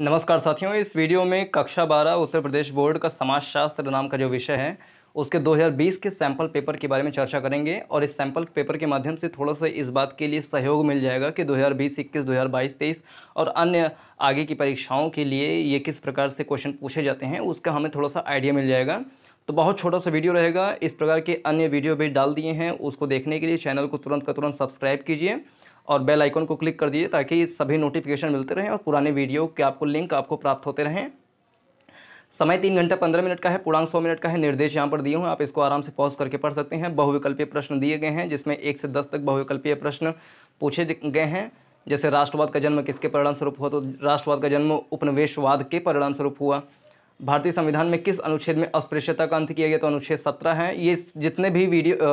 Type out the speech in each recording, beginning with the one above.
नमस्कार साथियों इस वीडियो में कक्षा 12 उत्तर प्रदेश बोर्ड का समाजशास्त्र नाम का जो विषय है उसके 2020 के सैंपल पेपर के बारे में चर्चा करेंगे और इस सैंपल पेपर के माध्यम से थोड़ा सा इस बात के लिए सहयोग मिल जाएगा कि 2020, 21, 2022, 23 और अन्य आगे की परीक्षाओं के लिए ये किस प्रकार से क्वेश्चन पूछे जाते हैं उसका हमें थोड़ा सा आइडिया मिल जाएगा तो बहुत छोटा सा वीडियो रहेगा इस प्रकार के अन्य वीडियो भी डाल दिए हैं उसको देखने के लिए चैनल को तुरंत का तुरंत सब्सक्राइब कीजिए और बेल आइकन को क्लिक कर दीजिए ताकि सभी नोटिफिकेशन मिलते रहें और पुराने वीडियो के आपको लिंक आपको प्राप्त होते रहें समय तीन घंटे पंद्रह मिनट का है पूर्णांक सौ मिनट का है निर्देश यहाँ पर दिए हुए आप इसको आराम से पॉज करके पढ़ सकते हैं बहुविकल्पीय प्रश्न दिए गए हैं जिसमें एक से दस तक बहुविकल्पीय प्रश्न पूछे गए हैं जैसे राष्ट्रवाद का जन्म किसके परिणाम स्वरूप हुआ तो राष्ट्रवाद का जन्म उपनिवेशवाद के परिणाम स्वरूप हुआ भारतीय संविधान में किस अनुच्छेद में अस्पृश्यता का अंत किया गया तो अनुच्छेद सत्रह है ये जितने भी वीडियो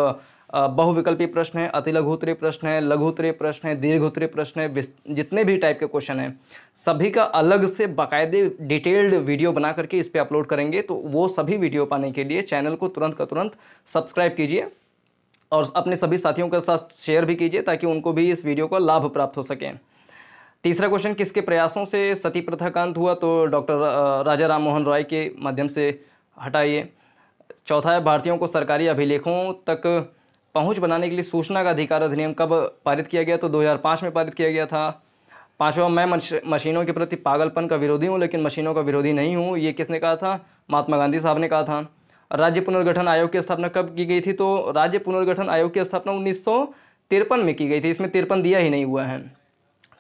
बहुविकल्पी प्रश्न है अति लघु लघुत्तरीय प्रश्न है लघुत्तरीय प्रश्न है दीर्घ उत्तरीय प्रश्न है जितने भी टाइप के क्वेश्चन हैं सभी का अलग से बाकायदे डिटेल्ड वीडियो बना करके इस पर अपलोड करेंगे तो वो सभी वीडियो पाने के लिए चैनल को तुरंत का तुरंत सब्सक्राइब कीजिए और अपने सभी साथियों के साथ शेयर भी कीजिए ताकि उनको भी इस वीडियो का लाभ प्राप्त हो सकें तीसरा क्वेश्चन किसके प्रयासों से सती प्रथा का अंत हुआ तो डॉक्टर राजा राम मोहन रॉय के माध्यम से हटाइए चौथा है भारतीयों को सरकारी अभिलेखों तक पहुंच बनाने के लिए सूचना का अधिकार अधिनियम कब पारित किया गया तो 2005 में पारित किया गया था पांचवा मैं मशीनों के प्रति पागलपन का विरोधी हूँ लेकिन मशीनों का विरोधी नहीं हूँ ये किसने कहा था महात्मा गांधी साहब ने कहा था राज्य पुनर्गठन आयोग की स्थापना कब की गई थी तो राज्य पुनर्गठन आयोग की स्थापना उन्नीस में की गई थी इसमें तिरपन दिया ही नहीं हुआ है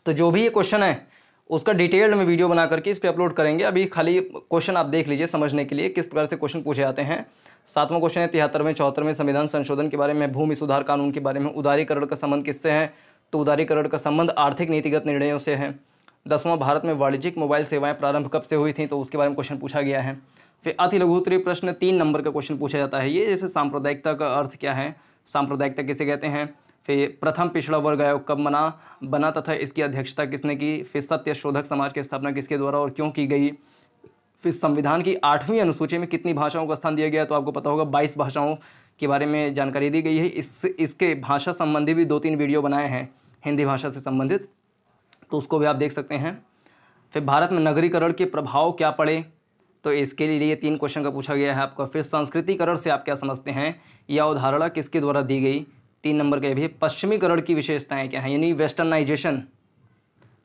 तो जो भी ये क्वेश्चन है उसका डिटेल्ड में वीडियो बना करके इस पर अपलोड करेंगे अभी खाली क्वेश्चन आप देख लीजिए समझने के लिए किस प्रकार से क्वेश्चन पूछे जाते हैं सातवां क्वेश्चन है तिहत्तरवें चौहत्तरवें संविधान संशोधन के बारे में भूमि सुधार कानून के बारे में उदारीकरण का संबंध किससे है तो उदारीकरण का संबंध आर्थिक नीतिगत निर्णयों से है दसवां भारत में वाणिज्यिक मोबाइल सेवाएं प्रारंभ कब से हुई थी तो उसके बारे में क्वेश्चन पूछा गया है फिर अति लघुतरी प्रश्न तीन नंबर का क्वेश्चन पूछा जाता है ये जैसे सांप्रदायिकता का अर्थ क्या है सांप्रदायिकता किसे कहते हैं फिर प्रथम पिछड़ा वर्ग आयोग कब मना बना तथा इसकी अध्यक्षता किसने की फिर सत्य शोधक समाज की स्थापना किसके द्वारा और क्यों की गई फिर संविधान की आठवीं अनुसूची में कितनी भाषाओं का स्थान दिया गया तो आपको पता होगा बाईस भाषाओं के बारे में जानकारी दी गई है इस इसके भाषा संबंधी भी दो तीन वीडियो बनाए हैं हिंदी भाषा से संबंधित तो उसको भी आप देख सकते हैं फिर भारत में नगरीकरण के प्रभाव क्या पड़े तो इसके लिए तीन क्वेश्चन का पूछा गया है आपका फिर संस्कृतिकरण से आप क्या समझते हैं या उदाहरण किसके द्वारा दी गई तीन नंबर के भी पश्चिमीकरण की विशेषताएं क्या हैं यानी वेस्टर्नाइजेशन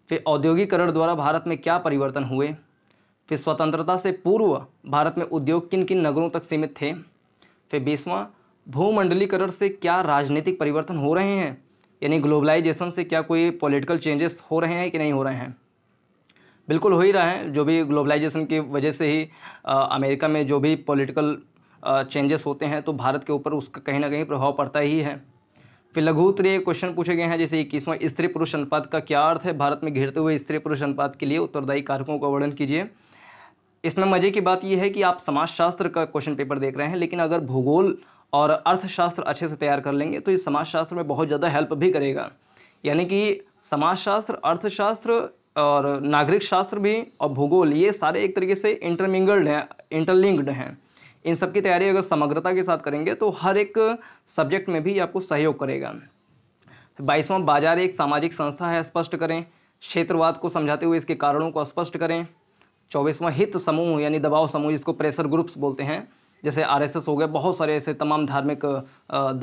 फिर औद्योगिकरण द्वारा भारत में क्या परिवर्तन हुए फिर स्वतंत्रता से पूर्व भारत में उद्योग किन किन नगरों तक सीमित थे फिर बीसवां भूमंडलीकरण से क्या राजनीतिक परिवर्तन हो रहे हैं यानी ग्लोबलाइजेशन से क्या कोई पॉलिटिकल चेंजेस हो रहे हैं कि नहीं हो रहे हैं बिल्कुल हो ही रहा है जो भी ग्लोबलाइजेशन की वजह से ही आ, अमेरिका में जो भी पॉलिटिकल चेंजेस होते हैं तो भारत के ऊपर उसका कहीं ना कहीं प्रभाव पड़ता ही है फिर लघु उत्तरीय क्वेश्चन पूछे गए हैं जैसे इक्कीसवां स्त्री पुरुष अनुपात का क्या अर्थ है भारत में घिरते हुए स्त्री पुरुष अनुपात के लिए उत्तरदायी कारकों का वर्णन कीजिए इसमें मजे की बात यह है कि आप समाजशास्त्र का क्वेश्चन पेपर देख रहे हैं लेकिन अगर भूगोल और अर्थशास्त्र अच्छे से तैयार कर लेंगे तो ये समाजशास्त्र में बहुत ज़्यादा हेल्प भी करेगा यानी कि समाजशास्त्र अर्थशास्त्र और नागरिक शास्त्र भी और भूगोल ये सारे एक तरीके से इंटरमिंगल्ड हैं इंटरलिंक्ड हैं इन सब की तैयारी अगर समग्रता के साथ करेंगे तो हर एक सब्जेक्ट में भी आपको सहयोग करेगा बाईसवां बाजार एक सामाजिक संस्था है स्पष्ट करें क्षेत्रवाद को समझाते हुए इसके कारणों को स्पष्ट करें चौबीसवां हित समूह यानी दबाव समूह जिसको प्रेशर ग्रुप्स बोलते हैं जैसे आरएसएस हो गए बहुत सारे ऐसे तमाम धार्मिक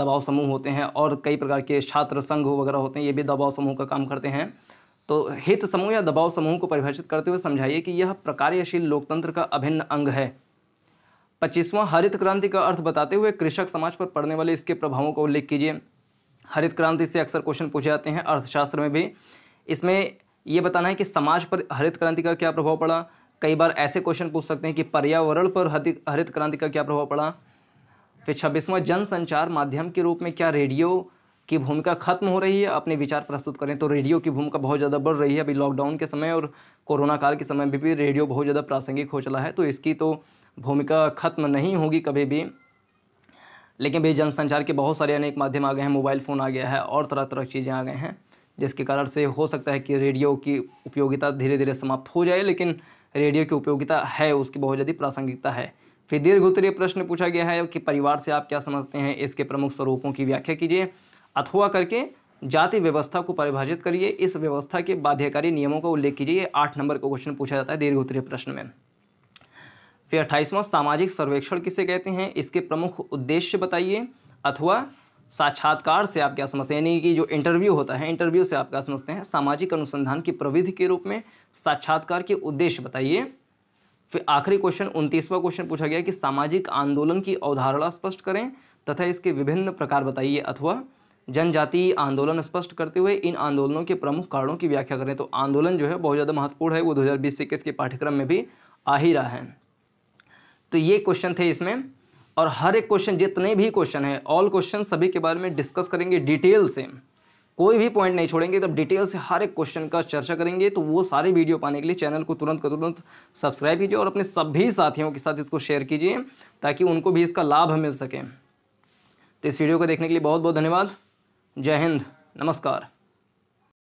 दबाव समूह होते हैं और कई प्रकार के छात्र संघ वगैरह होते हैं ये भी दबाव समूह का काम करते हैं तो हित समूह या दबाव समूह को परिभाषित करते हुए समझाइए कि यह प्रकार्यशील लोकतंत्र का अभिन्न अंग है पच्चीसवां हरित क्रांति का अर्थ बताते हुए कृषक समाज पर पड़ने वाले इसके प्रभावों का उल्लेख कीजिए हरित क्रांति से अक्सर क्वेश्चन पूछे जाते हैं अर्थशास्त्र में भी इसमें ये बताना है कि समाज पर हरित क्रांति का क्या प्रभाव पड़ा कई बार ऐसे क्वेश्चन पूछ सकते हैं कि पर्यावरण पर हरित क्रांति का क्या प्रभाव पड़ा फिर छब्बीसवां जनसंचार माध्यम के रूप में क्या रेडियो की भूमिका खत्म हो रही है अपने विचार प्रस्तुत करें तो रेडियो की भूमिका बहुत ज़्यादा बढ़ रही है अभी लॉकडाउन के समय और कोरोना काल के समय में भी, भी रेडियो बहुत ज़्यादा प्रासंगिक हो चला है तो इसकी तो भूमिका खत्म नहीं होगी कभी भी लेकिन भी जनसंचार के बहुत सारे अनेक माध्यम आ गए हैं मोबाइल फ़ोन आ गया है और तरह तरह की चीज़ें आ गए हैं जिसके कारण से हो सकता है कि रेडियो की उपयोगिता धीरे धीरे समाप्त हो जाए लेकिन रेडियो की उपयोगिता है उसकी बहुत ज़्यादा प्रासंगिकता है फिर दीर्घ उत्तरीय प्रश्न पूछा गया है कि परिवार से आप क्या समझते हैं इसके प्रमुख स्वरूपों की व्याख्या कीजिए अथवा करके जाति व्यवस्था को परिभाषित करिए इस व्यवस्था के बाध्यकारी नियमों का उल्लेख कीजिए आठ नंबर का क्वेश्चन पूछा जाता है दीर्घ उत्तरीय प्रश्न में फिर अट्ठाईसवां सामाजिक सर्वेक्षण किसे कहते हैं इसके प्रमुख उद्देश्य बताइए अथवा साक्षात्कार से आप क्या समझते हैं यानी कि जो इंटरव्यू होता है इंटरव्यू से आप क्या समझते हैं सामाजिक अनुसंधान की प्रविधि के रूप में साक्षात्कार के उद्देश्य बताइए फिर आखिरी क्वेश्चन उनतीसवां क्वेश्चन पूछा गया कि सामाजिक आंदोलन की अवधारणा स्पष्ट करें तथा इसके विभिन्न प्रकार बताइए अथवा जनजातीय आंदोलन स्पष्ट करते हुए इन आंदोलनों के प्रमुख कारणों की व्याख्या करें तो आंदोलन जो है बहुत ज़्यादा महत्वपूर्ण है वो दो हज़ार बीस इक्कीस के पाठ्यक्रम में भी आ ही रहा है तो ये क्वेश्चन थे इसमें और हर एक क्वेश्चन जितने भी क्वेश्चन हैं ऑल क्वेश्चन सभी के बारे में डिस्कस करेंगे डिटेल से कोई भी पॉइंट नहीं छोड़ेंगे तब डिटेल से हर एक क्वेश्चन का चर्चा करेंगे तो वो सारे वीडियो पाने के लिए चैनल को तुरंत का तुरंत सब्सक्राइब कीजिए और अपने सभी साथियों के साथ इसको शेयर कीजिए ताकि उनको भी इसका लाभ मिल सके तो इस वीडियो को देखने के लिए बहुत बहुत धन्यवाद जय हिंद नमस्कार